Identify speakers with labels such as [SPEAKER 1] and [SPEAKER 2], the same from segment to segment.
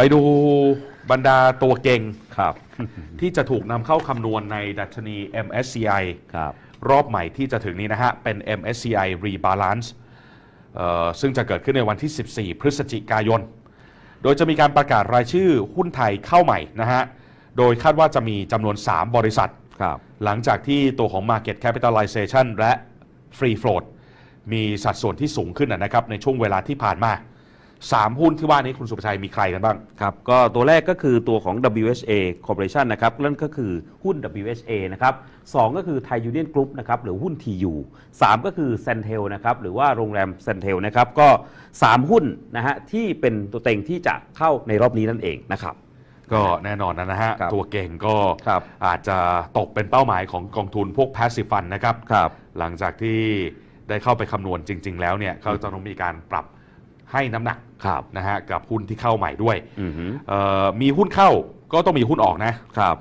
[SPEAKER 1] ไปดูบรรดาตัวเก่งครับที่จะถูกนำเข้าคำนวณในดัชนี MSCI ครับรอบใหม่ที่จะถึงนี้นะฮะ เป็น MSCI Rebalance ซึ่งจะเกิดขึ้นในวันที่ 14 พฤศจิกายน โดยจะมีการประกาศรายชื่อหุ้นไทยเข้าใหม่นะฮะ โดยคาดว่าจะมีจำนวน 3 บริษัท หลังจากที่ตัวของ Market Capitalization และ Free Float มีสัดส่วนที่สูงขึ้นนะครับ ในช่วงเวลาที่ผ่านมา3 หุ้นที่ว่านี้คุณสุภชัยมีใค
[SPEAKER 2] รกันบ้างครับก็ตัวแรกก็คือตัวของ WSA Corporation นะครับนั่นก็คือหุ้น WSA นะครับสก็คือ Thai Union Group นะครับหรือหุ้น TU 3 ก็คือ c e n t e l นะครับหรือว่าโรงแรม c e n t e l นะครับก็ 3 หุ้นนะฮะที่เป็นตัวเต็งที่จะเข้าในรอบนี้นั่นเองนะครับ ก็แน่นอนนะฮะ
[SPEAKER 1] ตัวเก่งก็อาจจะตกเป็นเป้าหมายของกองทุนพวก passive fund นะครับหลังจากที่ได้เข้าไปคำนวณจริง ๆ แล้วเนี่ยเขาจะต้องมีการปรับให้น้ำหนักครับนะฮะกับหุ้นที่เข้าใหม่ด้วย มีหุ้นเข้าก็ต้องมีหุ้นออกนะครับ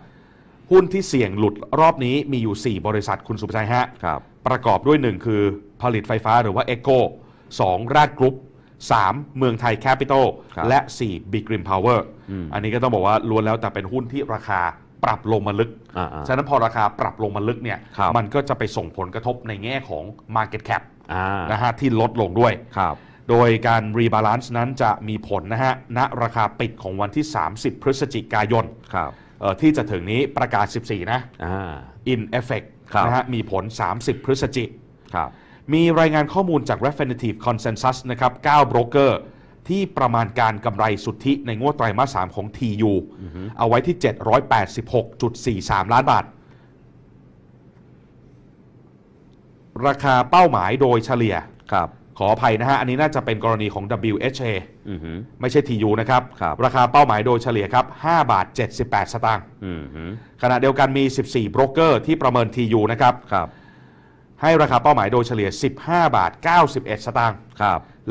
[SPEAKER 1] หุ้นที่เสี่ยงหลุดรอบนี้มีอยู่ 4 บริษัทคุณสุภชัยฮะครับประกอบด้วย 1 คือผลิตไฟฟ้าหรือว่าเอโก้สองราชกรุ๊ปสามเมืองไทยแคปิตอลและ4 Big Green Power อร์ อันนี้ก็ต้องบอกว่าล้วนแล้วแต่เป็นหุ้นที่ราคาปรับลงมาลึกฉะนั้นพอราคาปรับลงมาลึกเนี่ยมันก็จะไปส่งผลกระทบในแง่ของ Market Cap อ่นะฮะที่ลดลงด้วยครับโดยการรีบาลานซ์นั้นจะมีผลนะฮะณราคาปิดของวันที่ 30 พฤศจิกายนที่จะถึงนี้ประกาศ 14 นะอินเอฟเฟกนะฮะมีผล 30 พฤศจิกมีรายงานข้อมูลจาก Refinitive Consensus นะครับ9กเกอร์ที่ประมาณการกำไรสุทธิในงวดไตรมาส3ของ TU เอาไว้ที่ 786.43 ล้านบาท ราคาเป้าหมายโดยเฉลี่ยครับขออภัยนะฮะ อันนี้น่าจะเป็นกรณีของ WHA ไม่ใช่ TU นะครับรบราคาเป้าหมายโดยเฉลี่ยครับ5บาท78 สตางค์ขณะเดียวกันมี 14โบรกเกอร์ที่ประเมิน TU นะครับรบให้ราคาเป้าหมายโดยเฉลี่ย 15บาท91 สตางค์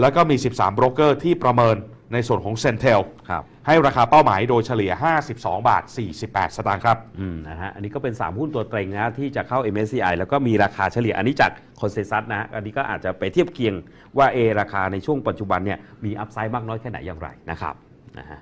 [SPEAKER 1] แล้วก็มี 13โบรกเกอร์ที่ประเมินในส่วนของเซนเทล
[SPEAKER 2] ให้ราคาเป้าหมายโดยเฉลี่ย 52 บาท 48 สตางค์ครับอืมนะฮะอันนี้ก็เป็น 3 หุ้นตัวเต็งนะที่จะเข้า MSCI แล้วก็มีราคาเฉลี่ยอันนี้จากคอนเซซัสนะอันนี้ก็อาจจะไปเทียบเคียงว่า A ราคาในช่วงปัจจุบันเนี่ยมีอัพไซด์มากน้อยแค่ไหนอย่างไรนะครับนะฮะ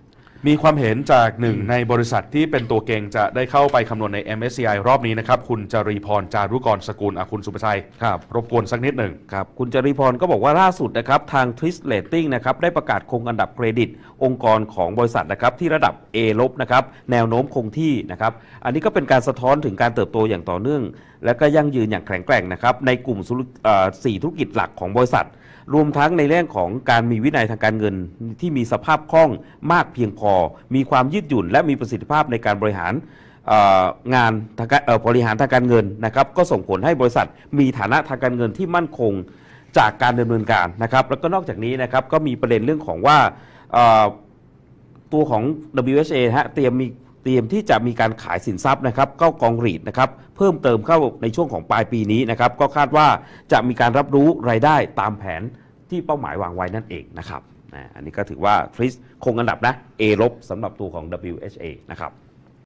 [SPEAKER 2] มีความเห็นจากหนึ่งในบริษัทที่เป็นตัวเก่งจะได้เข้าไปคำนวณใน MSCI รอบนี้นะครับ คุณจรีพรจารุกรสกุลคุณสุภชัยครับ รบกวนสักนิดหนึ่งครับ คุณจรีพรก็บอกว่าล่าสุดนะครับ ทางทริสเลตติ้งนะครับได้ประกาศคงอันดับเครดิต องค์กรของบริษัทนะครับที่ระดับ A ลบนะครับแนวโน้มคงที่นะครับ อันนี้ก็เป็นการสะท้อนถึงการเติบโตอย่างต่อเนื่องและก็ยั่งยืนอย่างแข็งแกร่งนะครับในกลุ่มสี่ธุรกิจหลักของบริษัท รวมทั้งในเรื่องของการมีวินัยทางการเงินที่มีสภาพคล่องมากเพียงพอ มีความยืดหยุ่น และมีประสิทธิภาพในการบริหารงานบริหารทางการเงินนะครับก็ส่งผลให้บริษัทมีฐานะทางการเงินที่มั่นคงจากการดำเนินการนะครับแล้วก็นอกจากนี้นะครับก็มีประเด็นเรื่องของว่าตัวของ WHA ฮะเตรียมมีเตรียมที่จะมีการขายสินทรัพย์นะครับเข้ากองรีดนะครับ เพิ่มเติมเข้าในช่วงของปลายปีนี้นะครับ ก็คาดว่าจะมีการรับรู้รายได้ตามแผนที่เป้าหมายวางไว้นั่นเองนะครับอันนี้ก็ถือว่าทริสคงอันดับนะ A ลบสำหรับตัวของ WHA นะครับ